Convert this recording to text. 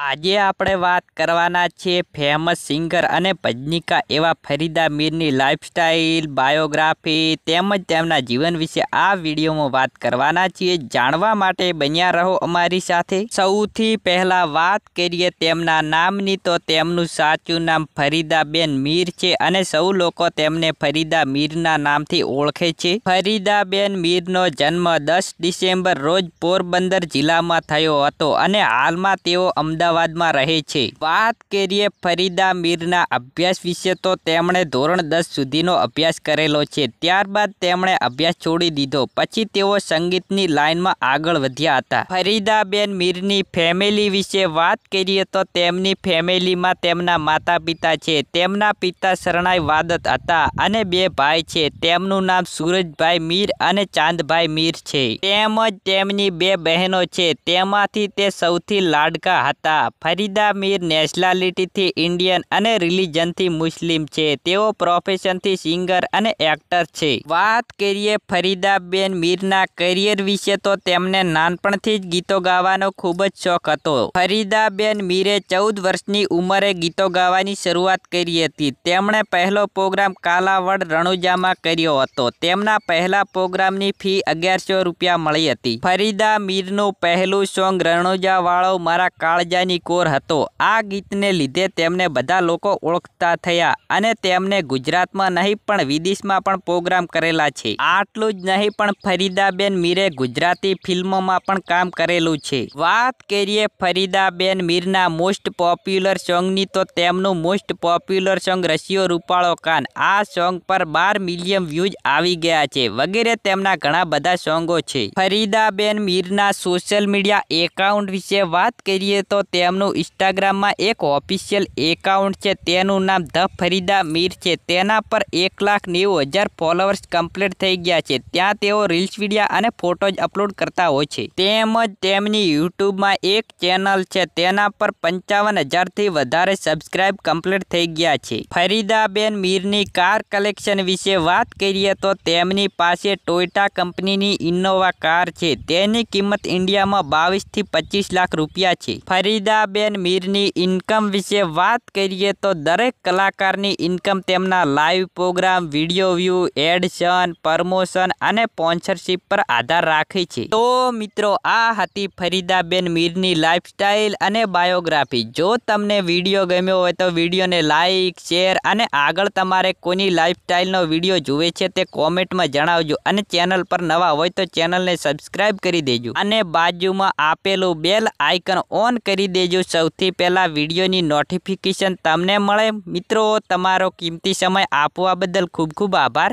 આજે આપણે વાત કરવાના છીએ ફેમસ સિંગર અને ભજનિકા એવા ફરીદા મીરની લાઇફસ્ટાઇલ બાયોગ્રાફી તેમજ તેમના જીવન વિશે આ વિડીયોમાં વાત કરવાના છીએ જાણવા માટે બન્યા રહો અમારી સાથે સૌથી પહેલા વાત કરીએ તેમના નામની તો તેમનું સાચું નામ ફરીદાબેન મીર છે અને સૌ લોકો તેમને ફરીદા મીરના નામથી ઓળખે છે ફરીદાબેન મીરનો જન્મ દસ ડિસેમ્બર રોજ પોરબંદર જિલ્લામાં થયો હતો અને હાલમાં તેઓ અમદાવાદ અમદાવાદમાં રહે છે વાત કરીએ ફરીદા મીરના અભ્યાસ વિશે તો તેમણે ધોરણ દસ સુધીનો અભ્યાસ કરેલો છે ત્યારબાદ તેમણે અભ્યાસ છોડી દીધો પછી તેઓ સંગીતની લાઇનમાં આગળ વધ્યા હતા ફરીદાબેન મીરની ફેમિલી વિશે વાત કરીએ તો તેમની ફેમિલીમાં તેમના માતા પિતા છે તેમના પિતા શરણાઈ વાદત હતા અને બે ભાઈ છે તેમનું નામ સુરજભાઈ મીર અને ચાંદભાઈ મીર છે તેમજ તેમની બે બહેનો છે તેમાંથી તે સૌથી લાડકા હતા હતા ફરીદા મીર નેશનાલિટીથી ઇન્ડિયન અને રિલિજનથી મુસ્લિમ છે તેઓ પ્રોફેશનથી સિંગર અને એક્ટર છે વાત કરીએ ફરીદાબેન મીરના કરિયર વિશે તો તેમને નાનપણથી જ ગીતો ગાવાનો ખૂબ જ શોખ હતો ફરીદાબેન મીરે ચૌદ વર્ષની ઉંમરે ગીતો ગાવાની શરૂઆત કરી હતી તેમણે પહેલો પ્રોગ્રામ કાલાવડ રણુજામાં કર્યો હતો તેમના પહેલા પ્રોગ્રામની ફી અગિયારસો રૂપિયા મળી હતી ફરીદા મીરનું પહેલું સોંગ રણુજા વાળો મારા કાળજા સૈયાનીકોર હતો આ ગીતને લીધે તેમને બધા લોકો ઓળખતા થયા અને તેમને ગુજરાતમાં નહીં પણ વિદેશમાં પણ પ્રોગ્રામ કરેલા છે આટલું જ નહીં પણ ફરીદાબેન મીરે ગુજરાતી ફિલ્મોમાં પણ કામ કરેલું છે વાત કરીએ ફરીદાબેન મીરના મોસ્ટ પોપ્યુલર સોંગની તો તેમનું મોસ્ટ પોપ્યુલર સોંગ રશિયો રૂપાળો કાન આ સોંગ પર બાર મિલિયન વ્યૂઝ આવી ગયા છે વગેરે તેમના ઘણા બધા સોંગો છે ફરીદાબેન મીરના સોશિયલ મીડિયા એકાઉન્ટ વિશે વાત કરીએ તો તેમનું ઇન્સ્ટાગ્રામમાં એક ઓફિશિયલ એકાઉન્ટ છે તેનું નામ ધ ફરીદા મીર છે તેના પર એક લાખ નેવું હજાર ફોલોઅર્સ કમ્પ્લીટ થઈ ગયા છે ત્યાં તેઓ રીલ્સ વિડીયા અને ફોટોજ અપલોડ કરતા હોય છે તેમજ તેમની યુટ્યુબમાં એક ચેનલ છે તેના પર પંચાવન હજારથી વધારે સબસ્ક્રાઇબ કમ્પ્લીટ થઈ ગયા છે ફરીદાબેન મીરની કાર કલેક્શન વિશે વાત કરીએ તો તેમની પાસે ટોયોટા કંપનીની ઇનોવા કાર છે તેની કિંમત ઇન્ડિયામાં બાવીસથી પચીસ લાખ રૂપિયા છે ફરી ફરીદાબેન મીરની ઇન્કમ વિશે વાત કરીએ તો દરેક કલાકારની ઇન્કમ તેમના લાઈવ પ્રોગ્રામ વિડીયો વ્યૂ એડશન પ્રમોશન અને સ્પોન્સરશિપ પર આધાર રાખે છે તો મિત્રો આ હતી ફરીદાબેન મીરની લાઇફસ્ટાઇલ અને બાયોગ્રાફી જો તમને વિડીયો ગમ્યો હોય તો વિડીયોને લાઇક શેર અને આગળ તમારે કોની લાઇફસ્ટાઇલનો વિડીયો જુએ છે તે કોમેન્ટમાં જણાવજો અને ચેનલ પર નવા હોય તો ચેનલને સબસ્ક્રાઈબ કરી દેજો અને બાજુમાં આપેલું બેલ આઇકન ઓન કરી દેજો સૌથી પહેલાં વિડીયોની નોટિફિકેશન તમને મળે મિત્રો તમારો કિંમતી સમય આપવા બદલ ખૂબ ખૂબ આભાર